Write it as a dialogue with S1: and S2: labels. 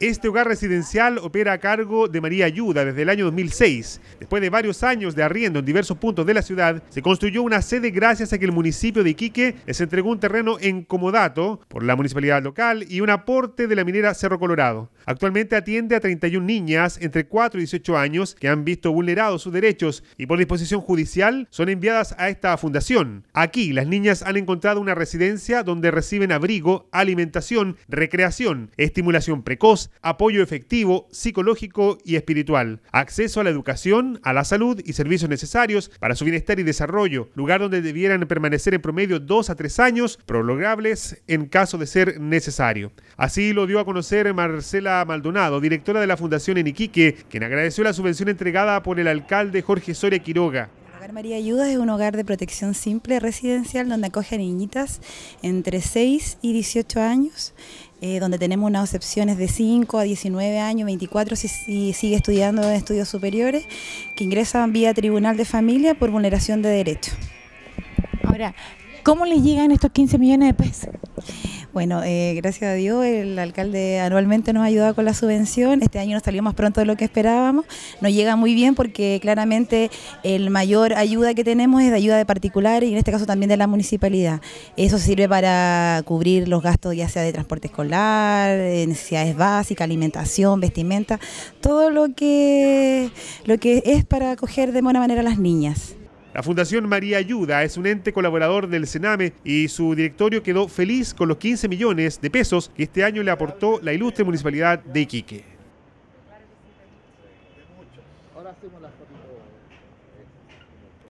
S1: Este hogar residencial opera a cargo de María Ayuda desde el año 2006. Después de varios años de arriendo en diversos puntos de la ciudad, se construyó una sede gracias a que el municipio de Iquique les entregó un terreno en comodato por la municipalidad local y un aporte de la minera Cerro Colorado. Actualmente atiende a 31 niñas entre 4 y 18 años que han visto vulnerados sus derechos y por disposición judicial son enviadas a esta fundación. Aquí las niñas han encontrado una residencia donde reciben abrigo, alimentación, recreación, estimulación precoz, apoyo efectivo, psicológico y espiritual, acceso a la educación, a la salud y servicios necesarios para su bienestar y desarrollo, lugar donde debieran permanecer en promedio dos a tres años, prolongables en caso de ser necesario. Así lo dio a conocer Marcela Maldonado, directora de la Fundación en Iquique, quien agradeció la subvención entregada por el alcalde Jorge Soria Quiroga.
S2: Hogar María Ayudas es un hogar de protección simple residencial donde acoge a niñitas entre 6 y 18 años, eh, donde tenemos unas excepciones de 5 a 19 años, 24 si, sigue estudiando en estudios superiores, que ingresan vía tribunal de familia por vulneración de derecho. Ahora, ¿cómo les llegan estos 15 millones de pesos? Bueno, eh, gracias a Dios, el alcalde anualmente nos ha ayudado con la subvención. Este año nos salió más pronto de lo que esperábamos. Nos llega muy bien porque claramente el mayor ayuda que tenemos es de ayuda de particular y en este caso también de la municipalidad. Eso sirve para cubrir los gastos ya sea de transporte escolar, eh, necesidades básicas, alimentación, vestimenta, todo lo que, lo que es para acoger de buena manera a las niñas.
S1: La Fundación María Ayuda es un ente colaborador del Sename y su directorio quedó feliz con los 15 millones de pesos que este año le aportó la ilustre municipalidad de Iquique.